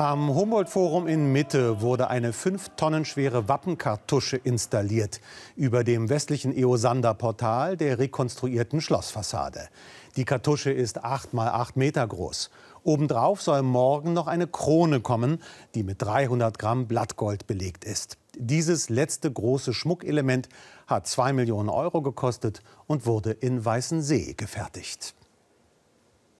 Am Humboldt-Forum in Mitte wurde eine fünf Tonnen schwere Wappenkartusche installiert über dem westlichen Eosander-Portal der rekonstruierten Schlossfassade. Die Kartusche ist acht mal acht Meter groß. Obendrauf soll morgen noch eine Krone kommen, die mit 300 Gramm Blattgold belegt ist. Dieses letzte große Schmuckelement hat zwei Millionen Euro gekostet und wurde in Weißensee gefertigt.